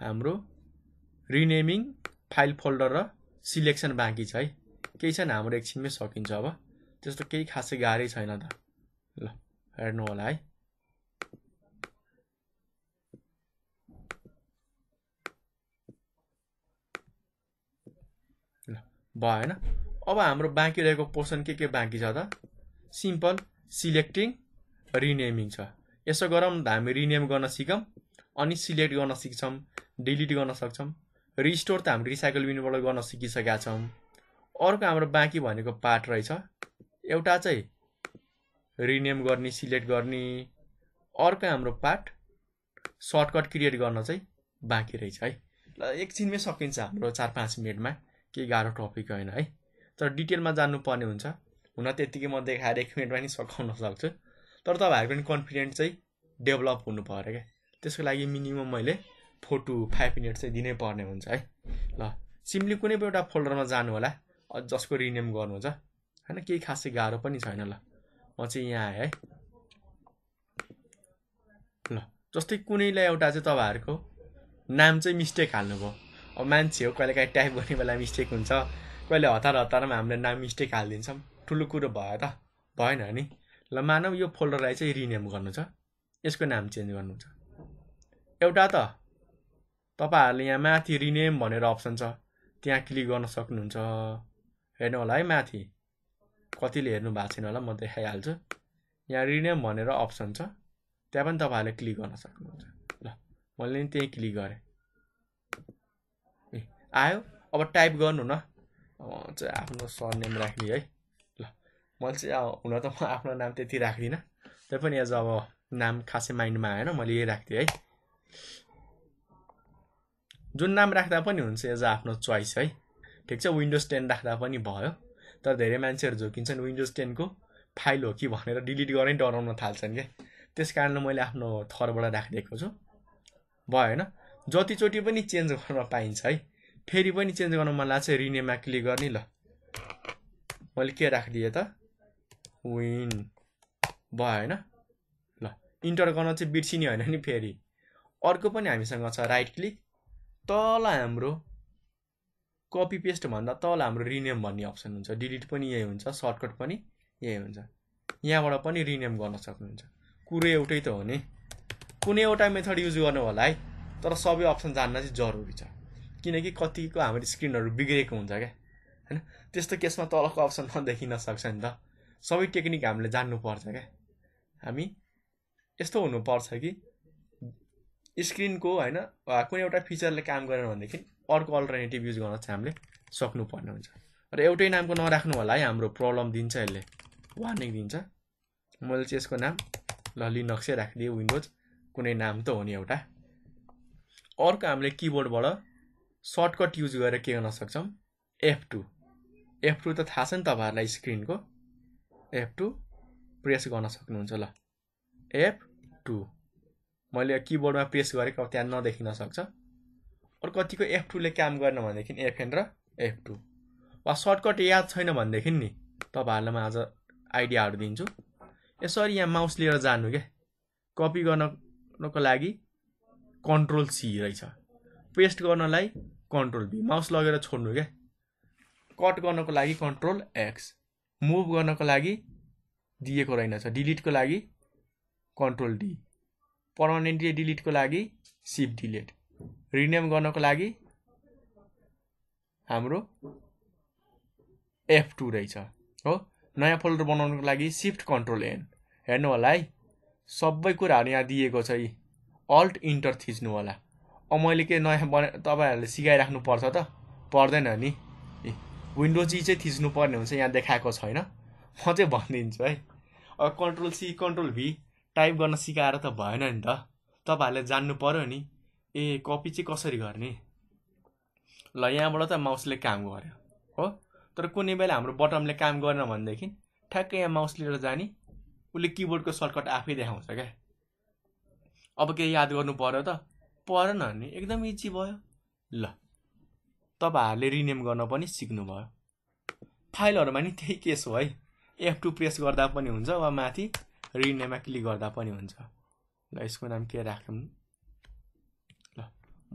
हाम्रो रिनेमिङ फाइल फोल्डर र सिलेक्सन बाँकी छ है केही छैन हाम्रो एकछिनमै सकिन्छ अब त्यस्तो केही खासै गाह्रै छैन त ल हेर्नु होला है ल भयो होइन अब हाम्रो बाँकी रहेको पोर्सन के के बाँकी छ त सिम्पल सिलेक्टिङ रिनेमिङ छ यसो गरौँ त हामी रिनेम गर्न सिकौँ अनि सिलेक्ट गर्न सिक्छौँ डिलिट गर्न सक्छौँ रिस्टोर त हामी रिसाइकल बिनबाट गर्न सिकिसकेका छौँ अर्को हाम्रो बाँकी भनेको पार्ट रहेछ एउटा चाहिँ रिनेम गर्ने सिलेक्ट गर्ने अर्को हाम्रो पार्ट सर्टकट क्रिएट गर्न चाहिँ बाँकी रहेछ है ल एकछिनमै सकिन्छ हाम्रो चार पाँच मिनटमा केही गाह्रो टपिक होइन है तर डिटेलमा जान्नुपर्ने हुन्छ हुन त्यत्तिकै म देखाएर एक मिनटमा नि सघाउन सक्छु तर तपाईँहरूको पनि कन्फिडेन्ट चाहिँ डेभलप हुनु पऱ्यो क्या त्यसको लागि मिनिमम मैले फोर टु फाइभ मिनट चाहिँ दिनै पर्ने हुन्छ है ल सिम्पली कुनै पनि एउटा फोल्डरमा जानु होला जसको रिनेम गर्नुहुन्छ होइन केही खासै गाह्रो पनि छैन ल म चाहिँ यहाँ आएँ है ल जस्तै कुनैलाई एउटा चाहिँ तपाईँहरूको नाम चाहिँ मिस्टेक हाल्नुभयो अब मान्छे हो कहिलेकाहीँ टाइप गर्ने बेला मिस्टेक हुन्छ कहिले हतार हतारमा हामीले नाम मिस्टेक हालिदिन्छौँ ठुलो कुरो भयो त भएन नि ल मानौ यो फोल्डरलाई चाहिँ रिनेम गर्नु छ यसको नाम चेन्ज गर्नु छ एउटा त तपाईँहरूले यहाँ माथि रिनेम भनेर अप्सन छ त्यहाँ क्लिक गर्न सक्नुहुन्छ हेर्नु होला है माथि कतिले हेर्नु भएको छैन होला म देखाइहाल्छु यहाँ रिनेम भनेर अप्सन छ त्यहाँ पनि तपाईँहरूले क्लिक गर्न सक्नुहुन्छ ल मैले नि त्यहीँ क्लिक गरेँ ए आयो अब टाइप गर्नु न चाहिँ आफ्नो सर नेम राख्ने है ल मैले चाहिँ हुन त म आफ्नो नाम त्यति राख्दिनँ तै पनि आज अब नाम खासै माइन्डमा आएन मैले यही राख्थेँ है जुन नाम राख्दा पनि हुन्छ एज आफ्नो चोइस है ठिक छ विन्डोज टेन राख्दा पनि भयो तर धेरै मान्छेहरू झोकिन्छन् विन्डोज टेनको फाइल हो कि भनेर डिलिट गर्नै डराउन थाल्छन् क्या त्यस कारणले मैले आफ्नो थरबाट राखिदिएको छु भयो होइन जतिचोटि पनि चेन्ज गर्न पाइन्छ है फेरि पनि चेन्ज गर्नु मन लाग्छ रिनेमा क्लिक गर्ने ल मैले के राखिदिएँ त विन भयो होइन ल इन्टर गर्न चाहिँ बिर्सिने होइन नि फेरि अर्को पनि हामीसँग छ राइट क्लिक तल हाम्रो कपी पेस्ट भन्दा तल हाम्रो रिनेम भन्ने अप्सन हुन्छ डिलिट पनि यही हुन्छ सर्टकट पनि यही हुन्छ यहाँबाट पनि रिनेम गर्न सक्नुहुन्छ कुरो एउटै त हो नि कुनै एउटा मेथड युज गर्नु होला है तर सबै अप्सन जान्न चाहिँ जरुरी छ किनकि कतिको हाम्रो स्क्रिनहरू बिग्रेको हुन्छ क्या होइन त्यस्तो केसमा तलको अप्सन नदेखिन सक्छ नि त सबै टेक्निक हामीले जान्नुपर्छ क्या हामी यस्तो हुनुपर्छ कि स्क्रिनको होइन कुनै एउटा फिचरले काम गरेन भनेदेखि अर्को अल्टरनेटिभ युज गर्न चाहिँ हामीले सक्नुपर्ने हुन्छ र एउटै नामको नराख्नु होला है हाम्रो प्रब्लम दिन्छ यसले वार्निङ दिन्छ मैले चाहिँ यसको नाम ल लिनक्सै राखिदिएँ विन्डोज कुनै नाम त हो नि एउटा अर्को हामीले किबोर्डबाट सर्टकट युज गरेर के गर्न सक्छौँ एफ टू एफ टू त थाहा छ नि तपाईँहरूलाई स्क्रिनको एफ टू प्रेस गर्न सक्नुहुन्छ ल एफ टू मैले किबोर्डमा प्रेस गरेको त्यहाँ नदेखिन सक्छ अरू कतिको एफ टूले काम गर्न भनेदेखि एफएन र एफ टू वा सर्टकट याद छैन भनेदेखि नि तपाईँहरूलाई म आज आइडियाहरू दिन्छु यसरी यहाँ माउस लिएर जानु क्या कपी गर्नको लागि कन्ट्रोल सी रहेछ पेस्ट गर्नलाई कन्ट्रोल भी माउस लगेर छोड्नु क्या कट गर्नको लागि कन्ट्रोल एक्स मुभ गर्नको लागि दिएको रहेनछ डिलिटको लागि कन्ट्रोल डी पर्मानेन्टली डिलिटको लागि सिप डिलिट रिनेम गर्नको लागि हाम्रो एफ टू रहेछ हो नयाँ फोल्डर बनाउनुको लागि सिफ्ट कन्ट्रोल एन हेर्नु होला है सबै कुराहरू यहाँ दिएको छ यी अल्ट इन्टर थिच्नु होला मैले के नयाँ बना तपाईँहरूले सिकाइराख्नु पर्छ त पर्दैन नि विन्डोज विन्डो चाहिँ थिच्नु पर्ने हुन्छ यहाँ देखाएको छैन म चाहिँ भनिदिन्छु है अब control C control V type गर्न सिकाएर त भएन नि त तपाईँहरूले जान्नु पऱ्यो नि ए कपी चाहिँ कसरी गर्ने ल यहाँबाट त माउसले काम गर्यो हो तर कुनै बेला हाम्रो बटमले काम गरेन भनेदेखि ठ्याक्कै यहाँ माउस लिएर जाने उसले किबोर्डको सर्टकट आफै देखाउँछ क्या अब केही याद गर्नु पऱ्यो त न हान्ने एकदम इजी भयो ल तपाईँहरूले रिनेम गर्न पनि सिक्नुभयो फाइलहरूमा नि त्यही केस हो है एफ टू प्रेस गर्दा पनि हुन्छ वा माथि रिनेममा क्लिक गर्दा पनि हुन्छ ल यसको नाम के राख्नु ल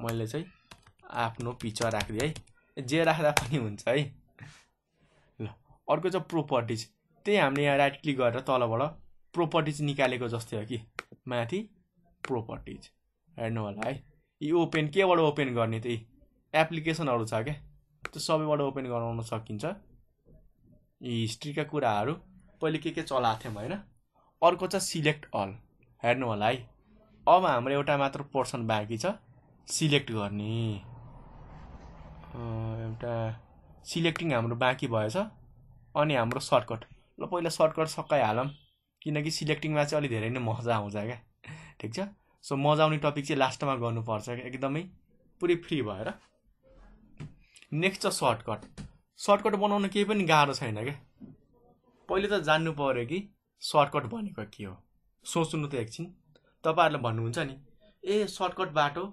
मैले चाहिँ आफ्नो पिक्चर राखिदिएँ है जे राख्दा पनि हुन्छ है ल अर्को चाहिँ प्रोपर्टिज त्यही हामीले यहाँ राइट क्लिक गरेर तलबाट प्रोपर्टिज निकालेको जस्तै हो कि माथि प्रोपर्टिज हेर्नु होला है यी ओपन केबाट ओपन गर्ने त एप्लिकेसनहरू छ क्या त्यो सबैबाट ओपन गराउन सकिन्छ यी हिस्ट्रीका कुराहरू पहिले के के चलाएको थियौँ होइन अर्को छ सिलेक्ट अल हेर्नु होला है अब हाम्रो एउटा मात्र पोर्सन बाँकी छ सिलेक्ट गर्ने एउटा सिलेक्टिङ हाम्रो बाँकी भएछ अनि हाम्रो सर्टकट ल पहिला सर्टकट सकाइहालौँ किनकि सिलेक्टिङमा चाहिँ अलिक धेरै नै मजा आउँछ क्या ठिक छ सो मजा आउने टपिक चाहिँ लास्टमा गर्नुपर्छ एकदमै पुरै फ्री भएर नेक्स्ट छ सर्टकट सर्टकट बनाउनु केही पनि गाह्रो छैन क्या पहिले त जान्नु पऱ्यो कि सर्टकट भनेको के हो सोच्नु त एकछिन तपाईँहरूले भन्नुहुन्छ नि ए सर्टकट बाटो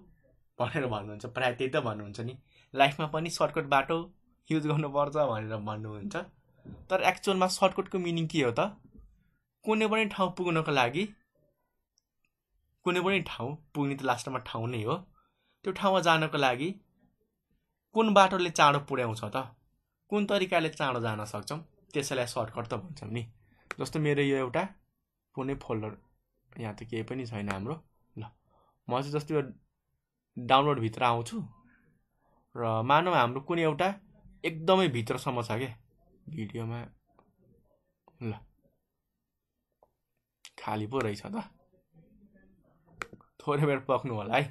भनेर भन्नुहुन्छ प्रायः त्यही त भन्नुहुन्छ नि लाइफमा पनि सर्टकट बाटो युज गर्नुपर्छ भनेर भन्नुहुन्छ तर एक्चुअलमा सर्टकटको मिनिङ के हो त कुनै पनि ठाउँ पुग्नको लागि कुनै पनि ठाउँ पुग्ने त लास्टमा ठाउँ नै हो त्यो ठाउँमा जानको लागि कुन बाटोले चाँडो पुर्याउँछ त कुन तरिकाले चाँडो जान सक्छौँ त्यसैलाई सर्टकट त भन्छौँ नि जस्तो मेरो यो एउटा कुनै फोल्डर यहाँ त केही पनि छैन हाम्रो ल म चाहिँ जस्तो यो डाउनलोडभित्र आउँछु र मानव हाम्रो कुनै एउटा एकदमै भित्रसम्म छ क्या भिडियोमा ल खाली पो रहेछ त थोरै बेर पक्नु होला है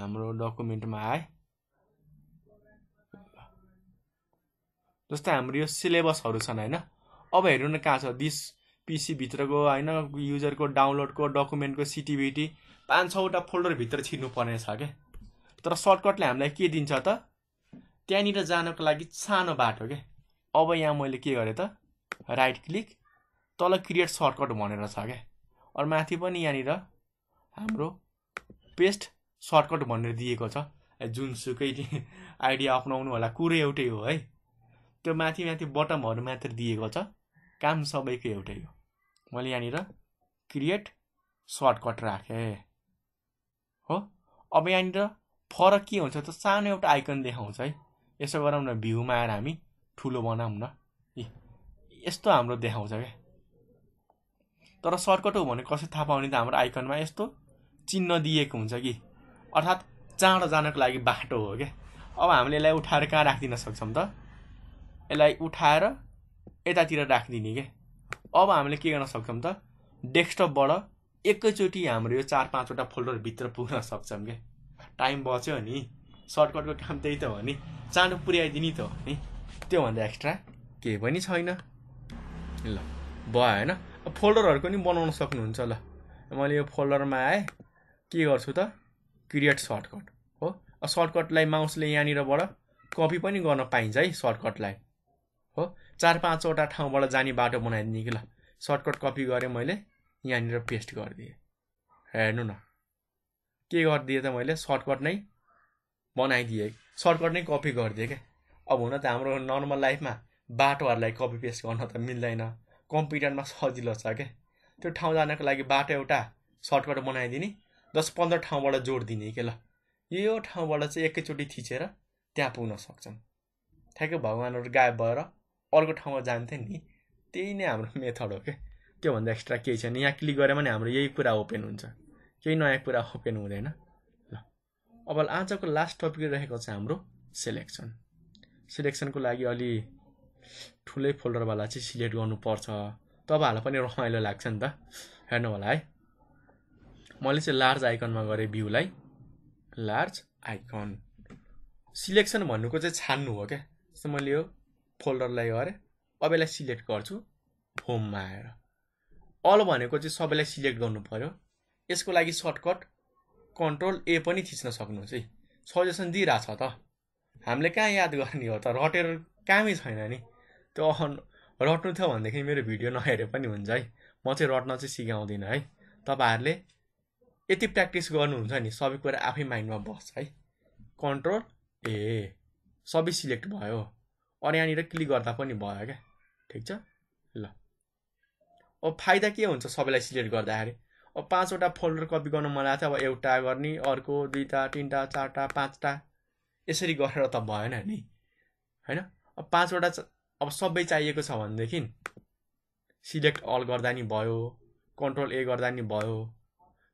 हाम्रो डकुमेन्टमा है जस्तै हाम्रो यो सिलेबसहरू छन् होइन अब हेर्नु न कहाँ छ दिस पिसीभित्रको होइन युजरको डाउनलोडको डकुमेन्टको सिटिभिटी पाँच छवटा फोल्डरभित्र छिर्नु पर्ने छ क्या तर सर्टकटले हामीलाई के दिन्छ त त्यहाँनिर जानको लागि सानो बाटो के अब यहाँ मैले के गरेँ त राइट क्लिक तल क्रिएट सर्टकट भनेर छ क्या अरू माथि पनि यहाँनिर हाम्रो पेस्ट सर्टकट भनेर दिएको छ जुनसुकै आइडिया अप्नाउनु होला कुरो एउटै हो है त्यो माथि माथि बटमहरू मात्र दिएको छ काम सबैको एउटै हो मैले यहाँनिर क्रिएट सर्टकट राखेँ हो अब यहाँनिर फरक के हुन्छ त सानो एउटा आइकन देखाउँछ है यसो गरौँ न भ्यूमा आएर हामी ठुलो बनाऊँ न यस्तो हाम्रो देखाउँछ क्या तर सर्टकट हो भने कसरी थाहा पाउने त हाम्रो आइकनमा यस्तो चिन्ह दिएको हुन्छ कि अर्थात् चाँडो जानको लागि बाटो हो क्या अब हामीले यसलाई उठाएर कहाँ राखिदिन सक्छौँ त यसलाई उठाएर यतातिर राखिदिने क्या अब हामीले के गर्न सक्छौँ त डेस्कटपबाट एकैचोटि हाम्रो यो चार पाँचवटा भित्र पुग्न सक्छौँ क्या टाइम बच्यो नि सर्टकटको काम त्यही त हो नि चाँडो पुर्याइदिने त हो नि त्योभन्दा एक्स्ट्रा केही पनि छैन ल भयो होइन फोल्डरहरूको पनि बनाउन सक्नुहुन्छ ल मैले यो फोल्डरमा आएँ के गर्छु त क्रिएट सर्टकट हो सर्टकटलाई माउसले यहाँनिरबाट कपी पनि गर्न पाइन्छ है सर्टकटलाई हो चार पाँचवटा ठाउँबाट जाने बाटो बनाइदिने कि ल सर्टकट कपी गरेँ मैले यहाँनिर पेस्ट गरिदिएँ हेर्नु न के गरिदिएँ त मैले सर्टकट नै बनाइदिएँ सर्टकट नै कपी गरिदिएँ क्या अब हुन त हाम्रो नर्मल लाइफमा बाटोहरूलाई कपी पेस्ट गर्न त मिल्दैन कम्प्युटरमा सजिलो छ क्या त्यो ठाउँ जानको लागि बाटो एउटा सर्टकट बनाइदिने दस पन्ध्र ठाउँबाट जोड दिने के ल यो ठाउँबाट चाहिँ एकैचोटि थिचेर त्यहाँ पुग्न सक्छन् ठ्याक्कै भगवान्हरू गायब भएर अर्को ठाउँमा जान्थे नि त्यही नै हाम्रो मेथड हो क्या त्योभन्दा एक्स्ट्रा केही छैन यहाँ क्लिक गऱ्यो भने हाम्रो यही कुरा ओपन हुन्छ केही नयाँ कुरा ओपन हुँदैन ल अब आजको लास्ट टपिक रहेको छ हाम्रो सेलेक्सन सेलेक्सनको लागि अलि ठुलै फोल्डरवाला चाहिँ सिलेक्ट गर्नुपर्छ तपाईँहरूलाई पनि रमाइलो लाग्छ नि त हेर्नु होला है मैले चाहिँ लार्ज आइकनमा गरेँ भ्यूलाई लार्ज आइकन सिलेक्सन भन्नुको चाहिँ छान्नु हो क्या जस्तो मैले यो फोल्डरलाई गरेँ अब यसलाई सिलेक्ट गर्छु होममा आएर अल भनेको चाहिँ सबैलाई सिलेक्ट गर्नु पऱ्यो यसको लागि सर्टकट कन्ट्रोल ए पनि थिच्न सक्नुहुन्छ है सजेसन दिइरहेछ त हामीले कहाँ याद गर्ने हो त रटेर कामै छैन नि त्यो रट्नु थियो भनेदेखि मेरो भिडियो नहेरे पनि हुन्छ है म चाहिँ रट्न चाहिँ सिकाउँदिनँ है तपाईँहरूले यति प्र्याक्टिस गर्नुहुन्छ नि सबै कुरा आफै माइन्डमा बस्छ है कन्ट्रोल ए सबै सिलेक्ट भयो अनि यहाँनिर क्लिक गर्दा पनि भयो क्या ठिक छ ल अब फाइदा के हुन्छ सबैलाई सिलेक्ट गर्दाखेरि अब पाँचवटा फोल्डर कपी गर्नु मन लाग्छ अब एउटा गर्ने अर्को दुईवटा तिनवटा चारवटा पाँचवटा यसरी गरेर त भएन नि होइन अब पाँचवटा अब सबै चाहिएको छ भनेदेखि सिलेक्ट अल गर्दा नि भयो कन्ट्रोल ए गर्दा नि भयो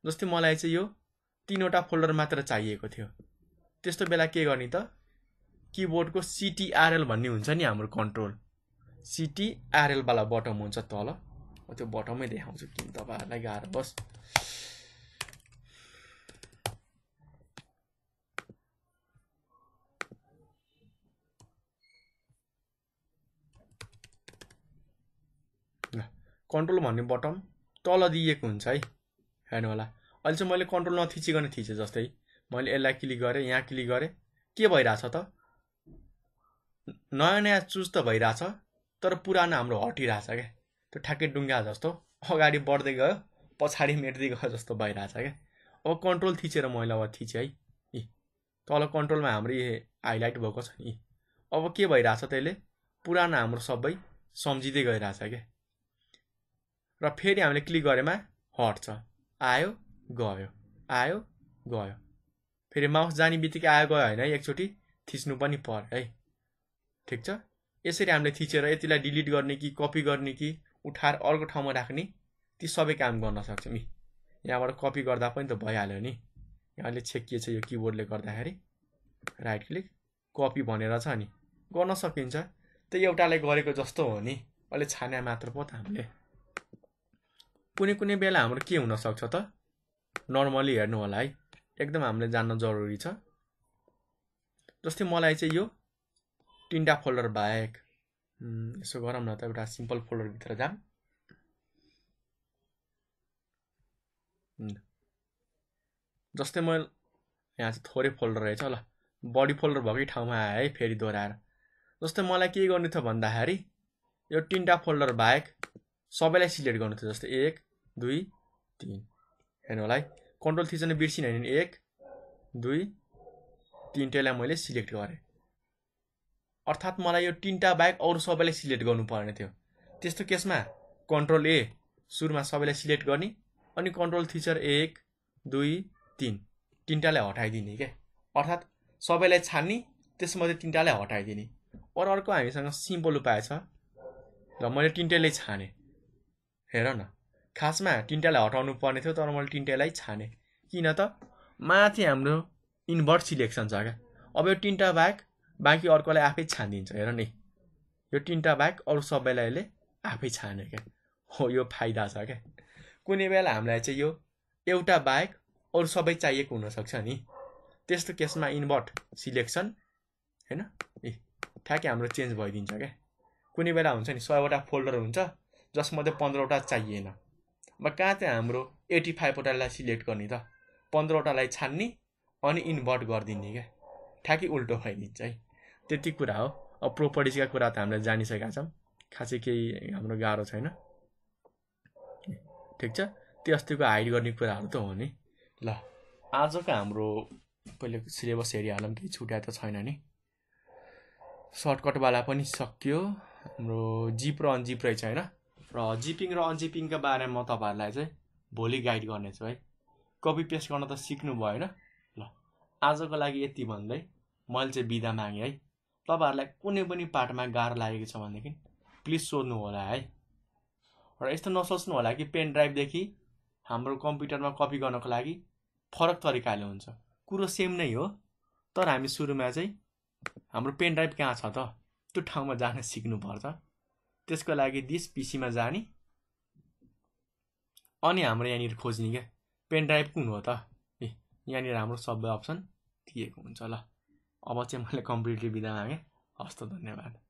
जस्तै मलाई चाहिँ यो तिनवटा फोल्डर मात्र चाहिएको थियो त्यस्तो बेला के गर्ने त किबोर्डको सिटिआरएल भन्ने हुन्छ नि हाम्रो कन्ट्रोल सिटिआरएलवाला बटम हुन्छ तल म त्यो बटमै देखाउँछु किन तपाईँहरूलाई गाह्रो बस कन्ट्रोल भन्ने बटम तल दिएको हुन्छ है हेर्नु होला अहिले चाहिँ मैले कन्ट्रोल नथिचिकन थिचेँ जस्तै मैले यसलाई क्लिक गरेँ यहाँ क्लिक गरेँ के भइरहेछ त नयाँ नयाँ चुज त भइरहेछ तर पुरानो हाम्रो हटिरहेछ क्या त्यो ठ्याक्कै डुङ्गा जस्तो अगाडि बढ्दै गयो पछाडि मेट्दै गयो जस्तो भइरहेछ क्या अब कन्ट्रोल थिचेर मैले अब थिचेँ है इ तल कन्ट्रोलमा हाम्रो हाइलाइट भएको छ नि अब के भइरहेछ त्यसले पुरानो हाम्रो सबै सम्झिँदै गइरहेछ क्या र फेरि हामीले क्लिक गरेमा हट्छ आयो गयो आयो गयो फेरि माउस जाने बित्तिकै आयो गयो होइन एकचोटि थिच्नु पनि पर्यो है ठिक छ यसरी हामीले थिचेर यतिलाई डिलिट गर्ने कि कपी गर्ने कि उठाएर अर्को ठाउँमा राख्ने ती सबै काम गर्न सक्छौँ नि यहाँबाट कपी गर्दा पनि त भइहाल्यो नि यहाँ अहिले छेकिएछ यो किबोर्डले गर्दाखेरि राइट क्लिक कपी भनेर छ नि गर्न सकिन्छ त्यही एउटाले गरेको जस्तो हो नि अहिले छान्या मात्र पो त हामीले कुनै कुनै बेला हाम्रो के हुनसक्छ त नर्मली हेर्नु होला है एकदम हामीले जान्न जरुरी छ जस्तै मलाई चाहिँ यो तिनवटा फोल्डर बाहेक यसो गरौँ न त एउटा सिम्पल फोल्डरभित्र जाम जस्तै म यहाँ चाहिँ थोरै फोल्डर रहेछ ल बडी फोल्डर भएकै ठाउँमा आएँ है फेरि दोहोऱ्याएर जस्तै मलाई के गर्नु थियो भन्दाखेरि यो तिनवटा फोल्डर बाहेक सबैलाई सिलेक्ट गर्नु थियो जस्तै एक दुई तिन हेर्नु होला है कन्ट्रोल थिचन बिर्सिन होइन एक दुई तिनटैलाई मैले सिलेक्ट गरेँ अर्थात् मलाई यो तिनवटा बाहेक अरू सबैलाई सिलेक्ट गर्नुपर्ने थियो त्यस्तो केसमा कन्ट्रोल ए सुरुमा सबैलाई सिलेक्ट गर्ने अनि कन्ट्रोल थिचर एक दुई तिन तिनवटालाई हटाइदिने क्या अर्थात् सबैलाई छान्ने त्यसमध्ये तिनवटालाई हटाइदिने अरू अर्को हामीसँग सिम्पल उपाय छ र मैले तिनटैलाई छाने हेर न खासमा तिनवटालाई हटाउनु पर्ने थियो तर मैले तिनवटालाई छाने किन त माथि हाम्रो इन्भर्ट सिलेक्सन छ क्या अब यो तिनवटा बाहेक बाँकी अर्कोलाई आफै छानिदिन्छ हेर नि यो तिनवटा बाहेक अरू सबैलाई यसले आफै छाने क्या हो यो फाइदा छ क्या कुनै बेला हामीलाई चाहिँ यो एउटा बाहेक अरू सबै चाहिएको हुनसक्छ नि त्यस्तो केसमा इन्भर्ट सिलेक्सन होइन ए ठ्याक्कै हाम्रो चेन्ज भइदिन्छ क्या कुनै बेला हुन्छ नि सयवटा फोल्डर हुन्छ जसमध्ये पन्ध्रवटा चाहिएन अब कहाँ चाहिँ हाम्रो एट्टी फाइभवटालाई सिलेक्ट गर्ने त पन्ध्रवटालाई छान्ने अनि इन्भर्ट गरिदिने क्या ठ्याक्कै उल्टो खुवाइदिन्छ है त्यति कुरा हो अब प्रोपर्टिजका कुरा त हामीले जानिसकेका छौँ खासै केही हाम्रो गाह्रो छैन ठिक छ त्यो अस्तिको हाइड गर्ने कुराहरू त हो नि ल आजको हाम्रो पहिले सिलेबस हेरिहालौँ केही छुट्या त छैन नि सर्टकटवाला पनि सकियो हाम्रो जिप र अनजिप रहेछ होइन र जिपिङ र अनजिपिङका बारेमा म तपाईँहरूलाई चाहिँ भोलि गाइड गर्नेछु है कपी पेस्ट गर्न त सिक्नु भएन ल आजको लागि यति भन्दै मैले चाहिँ बिदा मागेँ है तपाईँहरूलाई कुनै पनि पार्टमा गाह्रो लागेको छ भनेदेखि प्लिज सोध्नु होला है र यस्तो नसोच्नु होला कि पेन ड्राइभदेखि हाम्रो कम्प्युटरमा कपी गर्नको लागि फरक तरिकाले हुन्छ कुरो सेम नै हो तर हामी सुरुमा चाहिँ हाम्रो पेन ड्राइभ कहाँ छ त त्यो ठाउँमा जान सिक्नुपर्छ त्यसको लागि दिस पिसीमा जाने अनि हाम्रो यहाँनिर खोज्ने क्या पेन ड्राइभ कुन हो त ए यहाँनिर हाम्रो सबै अप्सन दिएको हुन्छ ल अब चाहिँ मैले कम्प्लिटली बिदा मागेँ हस् धन्यवाद